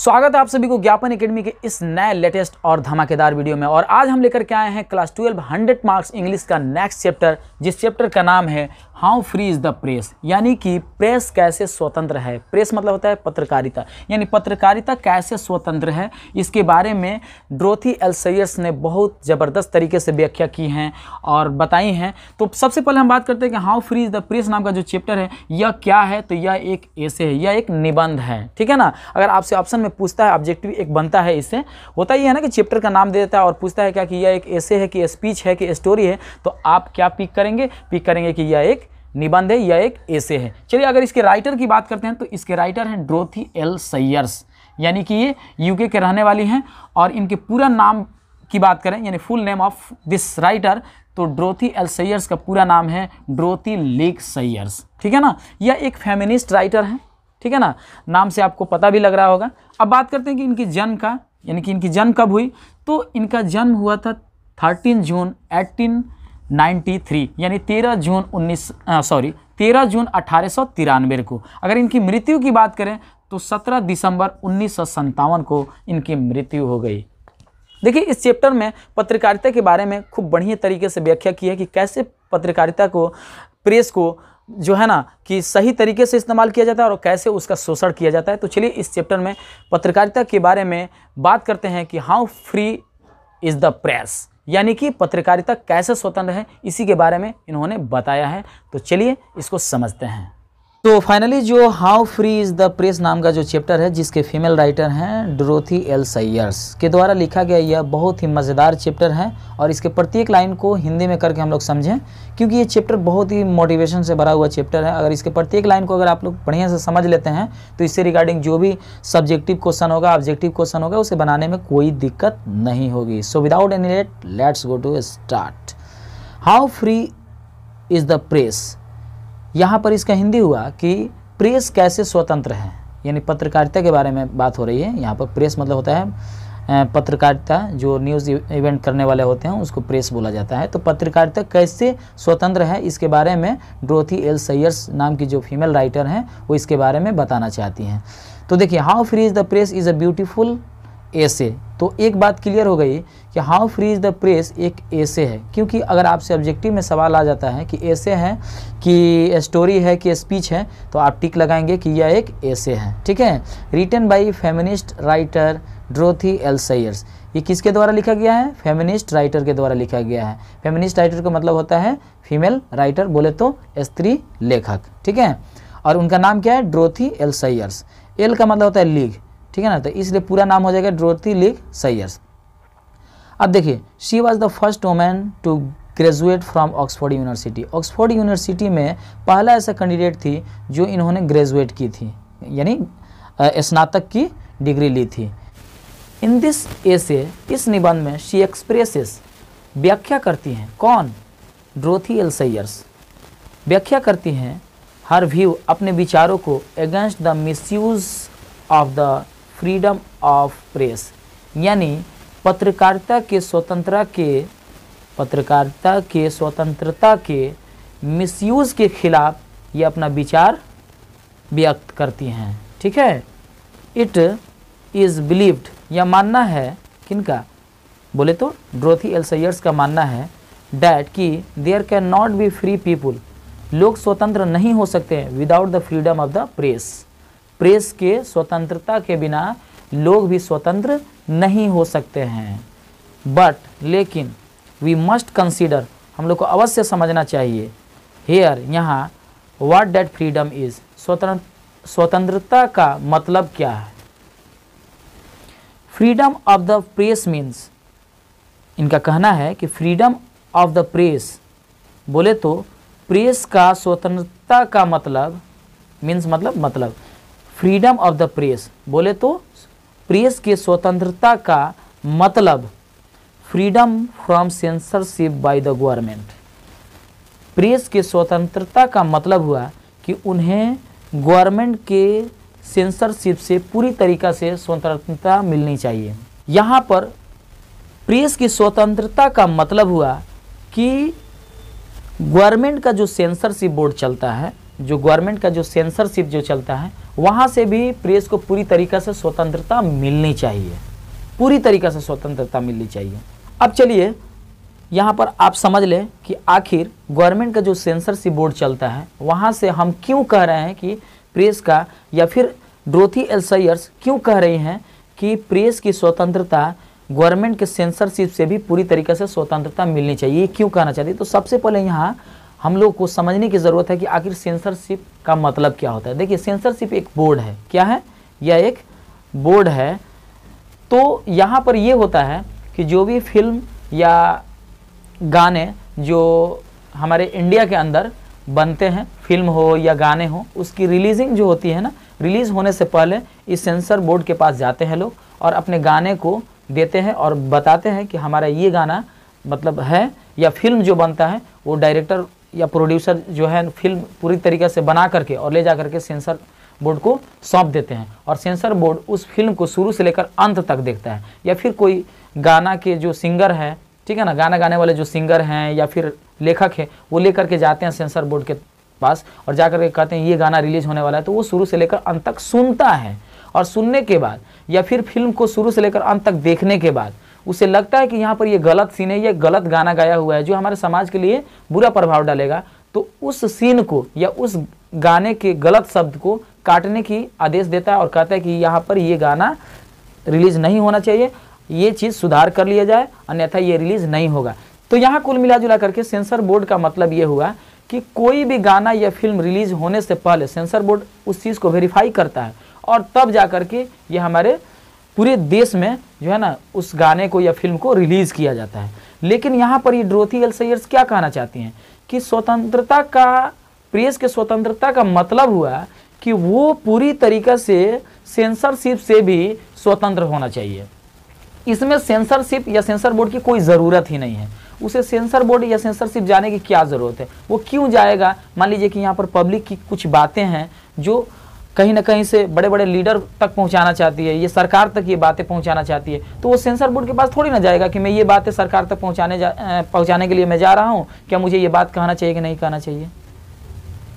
स्वागत है आप सभी को ज्ञापन एकेडमी के इस नए लेटेस्ट और धमाकेदार वीडियो में और आज हम लेकर के आए हैं class twelve hundred marks English का नेक्स्ट चैप्टर जिस चैप्टर का नाम है how free is the press यानी कि प्रेस कैसे स्वतंत्र है प्रेस मतलब होता है पत्रकारिता यानी पत्रकारिता कैसे स्वतंत्र है इसके बारे में ड्रोथी एल्सैयर्स ने बहुत ज़बरदस्त तरीके से व्याख्या की हैं और बताई हैं तो सबसे पहले हम बात करते हैं कि how free is the press नाम का जो चैप्टर है यह क्या है तो यह एक ऐसे है यह एक निबंध है ठीक है ना अगर आपसे ऑप्शन में में पूछता है ऑब्जेक्टिव एक बनता है इससे होता ही है ना कि चैप्टर का नाम दे देता है और पूछता है क्या कि यह एक ऐसे है कि स्पीच है कि स्टोरी है तो आप क्या पिक करेंगे पिक करेंगे कि यह एक निबंध है या एक ऐसे है चलिए अगर इसके राइटर की बात करते हैं तो इसके राइटर हैं ड्रोथी एल सैयर्स यानी कि ये यूके के रहने वाली हैं और इनके पूरा नाम की बात करें यानी full name of this writer तो ड्रोथी एल सैयर्स का पूरा नाम है ड्रोथी लेक सैयर्स ठीक है ना यह एक फेमिनिस्ट राइटर हैं ठीक है ना नाम से आपको पता भी लग रहा होगा अब बात करते हैं कि इनकी जन्म का यानी कि इनकी जन्म कब हुई तो इनका जन्म हुआ था thirteen June eighteen ninety three यानी तेरह जून उन्नीस सॉरी तेरह जून अठारह को अगर इनकी मृत्यु की बात करें तो सत्रह दिसंबर उन्नीस को इनकी मृत्यु हो गई देखिए इस चैप्टर में पत्रकारिता के बारे में खूब बढ़िया तरीके से व्याख्या की है कि कैसे पत्रकारिता को प्रेस को जो है ना कि सही तरीके से इस्तेमाल किया जाता है और कैसे उसका शोषण किया जाता है तो चलिए इस चैप्टर में पत्रकारिता के बारे में बात करते हैं कि how free is the press यानी कि पत्रकारिता कैसे स्वतंत्र है इसी के बारे में इन्होंने बताया है तो चलिए इसको समझते हैं तो फाइनली जो how free is the press नाम का जो चैप्टर है जिसके फीमेल राइटर हैं ड्रोथी एल सैयर्स के द्वारा लिखा गया यह बहुत ही मज़ेदार चैप्टर है और इसके प्रत्येक लाइन को हिंदी में करके हम लोग समझें क्योंकि ये चैप्टर बहुत ही मोटिवेशन से भरा हुआ चैप्टर है अगर इसके प्रत्येक लाइन को अगर आप लोग बढ़िया से समझ लेते हैं तो इससे रिगार्डिंग जो भी सब्जेक्टिव क्वेश्चन होगा ऑब्जेक्टिव क्वेश्चन होगा उसे बनाने में कोई दिक्कत नहीं होगी so without any late let's go to start how free is the press यहाँ पर इसका हिंदी हुआ कि प्रेस कैसे स्वतंत्र है यानी पत्रकारिता के बारे में बात हो रही है यहाँ पर प्रेस मतलब होता है पत्रकारिता जो न्यूज़ इवेंट करने वाले होते हैं उसको प्रेस बोला जाता है तो पत्रकारिता कैसे स्वतंत्र है इसके बारे में ड्रोथी एल सैयर्स नाम की जो फीमेल राइटर हैं वो इसके बारे में बताना चाहती हैं तो देखिए how free is the press is a beautiful ऐसे तो एक बात क्लियर हो गई कि how free is the press एक ऐसे है क्योंकि अगर आपसे ऑब्जेक्टिव में सवाल आ जाता है कि ऐसे है कि स्टोरी है कि स्पीच है तो आप टिक लगाएंगे कि यह एक ऐसे है ठीक है written by feminist writer Dorothy L Sayers ये किसके द्वारा लिखा गया है फेमिनिस्ट राइटर के द्वारा लिखा गया है फेमिनिस्ट राइटर का मतलब होता है फीमेल राइटर बोले तो स्त्री लेखक ठीक है और उनका नाम क्या है ड्रोथी एल सैयर्स एल का मतलब होता है लीग ठीक है ना तो इसलिए पूरा नाम हो जाएगा द्रोती लीग सैयर्स अब देखिए she was the first woman to graduate from Oxford University Oxford University में पहला ऐसा कैंडिडेट थी जो इन्होंने ग्रेजुएट की थी यानी स्नातक की डिग्री ली थी इन दिस एसे इस निबंध में शी एक्सप्रेसेस व्याख्या करती हैं कौन ड्रोथी एल सैयर्स व्याख्या करती हैं हर व्यू अपने विचारों को against the misuse of the freedom of press यानी पत्रकारिता के स्वतंत्रता के पत्रकारिता के स्वतंत्रता के मिसयूज़ के खिलाफ ये अपना विचार व्यक्त करती हैं ठीक है इट इज़ बिलीव्ड यह मानना है किनका बोले तो ड्रोथी एल्सयर्स का मानना है डैट कि there can not be free people लोग स्वतंत्र नहीं हो सकते without the freedom of the press press के स्वतंत्रता के बिना लोग भी स्वतंत्र नहीं हो सकते हैं बट लेकिन वी मस्ट कंसिडर हम लोग को अवश्य समझना चाहिए हेयर यहाँ वाट डेट फ्रीडम इज़ स्वतंत्र स्वतंत्रता का मतलब क्या है freedom of the press means इनका कहना है कि फ्रीडम ऑफ द प्रेस बोले तो प्रेस का स्वतंत्रता का मतलब मीन्स मतलब मतलब फ्रीडम ऑफ द प्रेस बोले तो प्रेस के स्वतंत्रता का मतलब freedom from censorship by the government press के स्वतंत्रता का मतलब हुआ कि उन्हें गवर्नमेंट के सेंसरशिप से पूरी तरीका से स्वतंत्रता मिलनी चाहिए यहाँ पर प्रेस की स्वतंत्रता का मतलब हुआ कि गवर्नमेंट का जो सेंसरशिप बोर्ड चलता है जो गवर्नमेंट का जो सेंसरशिप जो चलता है वहाँ से भी प्रेस को पूरी तरीक़ा से स्वतंत्रता मिलनी चाहिए पूरी तरीक़ा से स्वतंत्रता मिलनी चाहिए अब चलिए यहाँ पर आप समझ लें कि आखिर गवर्नमेंट का जो सेंसरशिप बोर्ड चलता है वहाँ से हम क्यों कह रहे हैं कि प्रेस का या फिर ड्रोथी एलसयर्स क्यों कह रही हैं कि प्रेस की स्वतंत्रता गवर्नमेंट के सेंसरशिप से भी पूरी तरीके से स्वतंत्रता मिलनी चाहिए क्यों कहना चाहती है तो सबसे पहले यहाँ हम लोग को समझने की ज़रूरत है कि आखिर सेंसरशिप का मतलब क्या होता है देखिए सेंसरशिप एक बोर्ड है क्या है यह एक बोर्ड है तो यहाँ पर ये होता है कि जो भी फिल्म या गाने जो हमारे इंडिया के अंदर बनते हैं फिल्म हो या गाने हो उसकी रिलीजिंग जो होती है ना रिलीज़ होने से पहले इस सेंसर बोर्ड के पास जाते हैं लोग और अपने गाने को देते हैं और बताते हैं कि हमारा ये गाना मतलब है या फिल्म जो बनता है वो डायरेक्टर या प्रोड्यूसर जो है फिल्म पूरी तरीके से बना करके और ले जा करके सेंसर बोर्ड को सौंप देते हैं और सेंसर बोर्ड उस फिल्म को शुरू से लेकर अंत तक देखता है या फिर कोई गाना के जो सिंगर हैं ठीक है ना गाना गाने वाले जो सिंगर हैं या फिर लेखक हैं वो लेकर के जाते हैं सेंसर बोर्ड के पास और जा करके कहते हैं ये गाना रिलीज होने वाला है तो वो शुरू से लेकर अंत तक सुनता है और सुनने के बाद या फिर फिल्म को शुरू से लेकर अंत तक देखने के बाद उसे लगता है कि यहाँ पर ये गलत सीन है ये गलत गाना गाया हुआ है जो हमारे समाज के लिए बुरा प्रभाव डालेगा तो उस सीन को या उस गाने के गलत शब्द को काटने की आदेश देता है और कहता है कि यहाँ पर ये गाना रिलीज़ नहीं होना चाहिए ये चीज़ सुधार कर लिया जाए अन्यथा ये रिलीज़ नहीं होगा तो यहाँ कुल मिला जुला करके सेंसर बोर्ड का मतलब ये हुआ कि कोई भी गाना या फिल्म रिलीज होने से पहले सेंसर बोर्ड उस चीज़ को वेरीफाई करता है और तब जा करके के ये हमारे पूरे देश में जो है ना उस गाने को या फिल्म को रिलीज़ किया जाता है लेकिन यहाँ पर ये ड्रोथी एल सैयर्स क्या कहना चाहती हैं कि स्वतंत्रता का प्रेस के स्वतंत्रता का मतलब हुआ कि वो पूरी तरीक़े से सेंसरशिप से भी स्वतंत्र होना चाहिए इसमें सेंसरशिप या सेंसर बोर्ड की कोई ज़रूरत ही नहीं है उसे सेंसर बोर्ड या सेंसरशिप जाने की क्या ज़रूरत है वो क्यों जाएगा मान लीजिए कि यहाँ पर पब्लिक की कुछ बातें हैं जो कहीं ना कहीं से बड़े बड़े लीडर तक पहुंचाना चाहती है ये सरकार तक ये बातें पहुंचाना चाहती है तो वो सेंसर बोर्ड के पास थोड़ी ना जाएगा कि मैं ये बातें सरकार तक पहुंचाने जा पहुंचाने के लिए मैं जा रहा हूँ क्या मुझे ये बात कहना चाहिए कि नहीं कहना चाहिए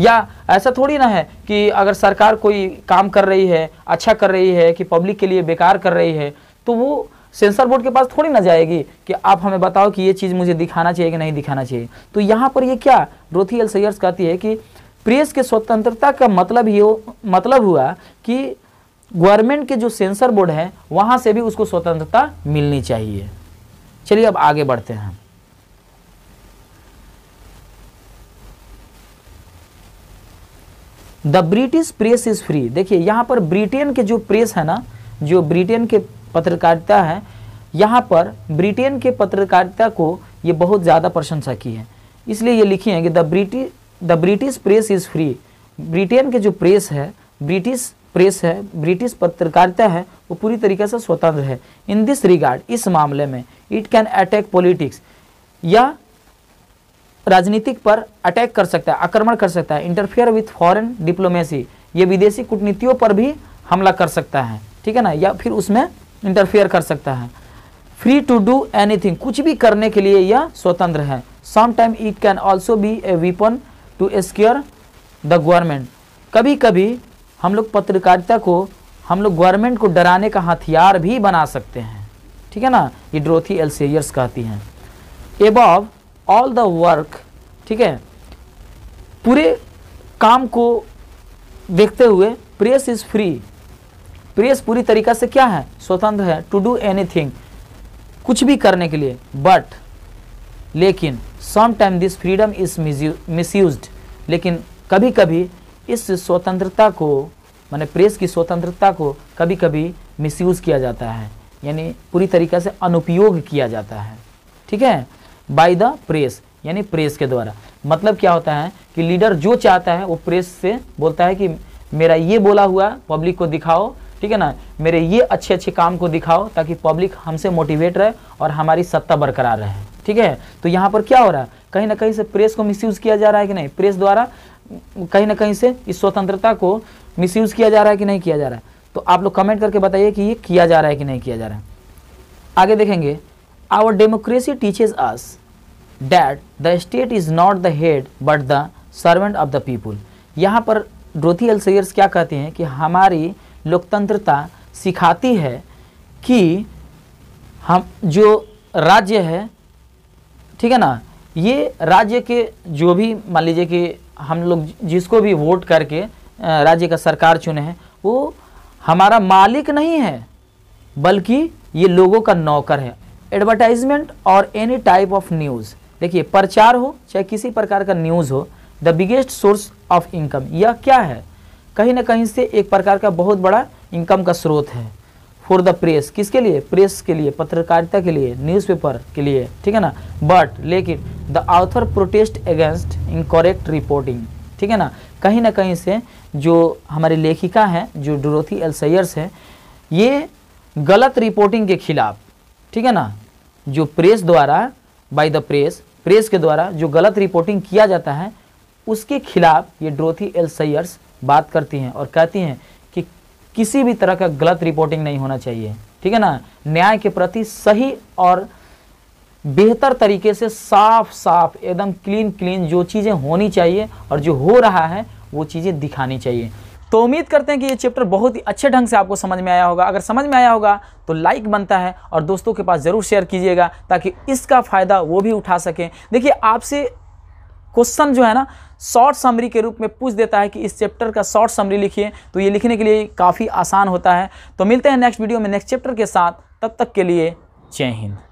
या ऐसा थोड़ी ना है कि अगर सरकार कोई काम कर रही है अच्छा कर रही है कि पब्लिक के लिए बेकार कर रही है तो वो सेंसर बोर्ड के पास थोड़ी ना जाएगी कि आप हमें बताओ कि ये चीज़ मुझे दिखाना चाहिए कि नहीं दिखाना चाहिए तो यहाँ पर ये क्या रोथी एल सैयर्स कहती है कि प्रेस के स्वतंत्रता का मतलब ये मतलब हुआ कि गवर्नमेंट के जो सेंसर बोर्ड है वहाँ से भी उसको स्वतंत्रता मिलनी चाहिए चलिए अब आगे बढ़ते हैं the British press is free देखिए यहाँ पर ब्रिटेन के जो प्रेस है ना जो ब्रिटेन के पत्रकारिता है यहाँ पर ब्रिटेन के पत्रकारिता को ये बहुत ज़्यादा प्रशंसा की है इसलिए ये लिखी है कि the British the British press is free Britain के जो प्रेस है ब्रिटिश प्रेस है ब्रिटिश पत्रकारिता है वो पूरी तरीके से स्वतंत्र है इन दिस रिगार्ड इस मामले में इट कैन अटैक पॉलिटिक्स या राजनीतिक पर अटैक कर सकता है आक्रमण कर सकता है इंटरफेयर विथ फॉरेन डिप्लोमेसी ये विदेशी कूटनीतियों पर भी हमला कर सकता है ठीक है ना या फिर उसमें इंटरफेयर कर सकता है फ्री टू डू एनीथिंग कुछ भी करने के लिए यह स्वतंत्र है some time it can also be a weapon to secure the government कभी कभी हम लोग पत्रकारिता को हम लोग गवर्नमेंट को डराने का हथियार भी बना सकते हैं ठीक है ना ये ड्रोथी एल्सेयर्स कहती हैं एबव ऑल द वर्क ठीक है पूरे काम को देखते हुए प्रेस इज़ फ्री प्रेस पूरी तरीका से क्या है स्वतंत्र है टू डू एनीथिंग कुछ भी करने के लिए बट लेकिन sometime this freedom is misuse लेकिन कभी कभी इस स्वतंत्रता को मैंने प्रेस की स्वतंत्रता को कभी कभी मिसयूज़ किया जाता है यानी पूरी तरीक़े से अनुपयोग किया जाता है ठीक है बाय द प्रेस यानी प्रेस के द्वारा मतलब क्या होता है कि लीडर जो चाहता है वो प्रेस से बोलता है कि मेरा ये बोला हुआ पब्लिक को दिखाओ ठीक है ना मेरे ये अच्छे अच्छे काम को दिखाओ ताकि पब्लिक हमसे मोटिवेट रहे और हमारी सत्ता बरकरार रहे ठीक है तो यहाँ पर क्या हो रहा है कहीं ना कहीं से प्रेस को मिस किया जा रहा है कि नहीं प्रेस द्वारा कहीं ना कहीं से इस स्वतंत्रता को मिसयूज किया जा रहा है कि नहीं किया जा रहा है तो आप लोग कमेंट करके बताइए कि ये किया जा रहा है कि नहीं किया जा रहा है आगे देखेंगे our democracy teaches us that the state is not the head but the servant of the people यहाँ पर ड्रोथी एल सैर्स क्या कहते हैं कि हमारी लोकतंत्रता सिखाती है कि हम जो राज्य है ठीक है ना ये राज्य के जो भी मान लीजिए कि हम लोग जिसको भी वोट करके राज्य का सरकार चुने हैं वो हमारा मालिक नहीं है बल्कि ये लोगों का नौकर है एडवर्टाइजमेंट और एनी टाइप ऑफ न्यूज़ देखिए प्रचार हो चाहे किसी प्रकार का न्यूज़ हो the biggest source of income यह क्या है कहीं ना कहीं से एक प्रकार का बहुत बड़ा इनकम का स्रोत है फॉर द प्रेस किसके लिए प्रेस के लिए पत्रकारिता के लिए न्यूज़पेपर के लिए ठीक है ना बट लेकिन the author protest against incorrect reporting ठीक है ना कहीं ना कहीं से जो हमारी लेखिका हैं जो डोरोथी एल्सैयर्स हैं ये गलत रिपोर्टिंग के खिलाफ ठीक है ना जो प्रेस द्वारा बाय द प्रेस प्रेस के द्वारा जो गलत रिपोर्टिंग किया जाता है उसके खिलाफ ये ड्रोथी एल सैयर्स बात करती हैं और कहती हैं किसी भी तरह का गलत रिपोर्टिंग नहीं होना चाहिए ठीक है ना न्याय के प्रति सही और बेहतर तरीके से साफ साफ एकदम क्लीन क्लीन जो चीज़ें होनी चाहिए और जो हो रहा है वो चीज़ें दिखानी चाहिए तो उम्मीद करते हैं कि ये चैप्टर बहुत ही अच्छे ढंग से आपको समझ में आया होगा अगर समझ में आया होगा तो लाइक बनता है और दोस्तों के पास ज़रूर शेयर कीजिएगा ताकि इसका फ़ायदा वो भी उठा सकें देखिए आपसे क्वेश्चन जो है ना शॉर्ट समरी के रूप में पूछ देता है कि इस चैप्टर का शॉर्ट समरी लिखिए तो ये लिखने के लिए काफ़ी आसान होता है तो मिलते हैं नेक्स्ट वीडियो में नेक्स्ट चैप्टर के साथ तब तक के लिए जय हिंद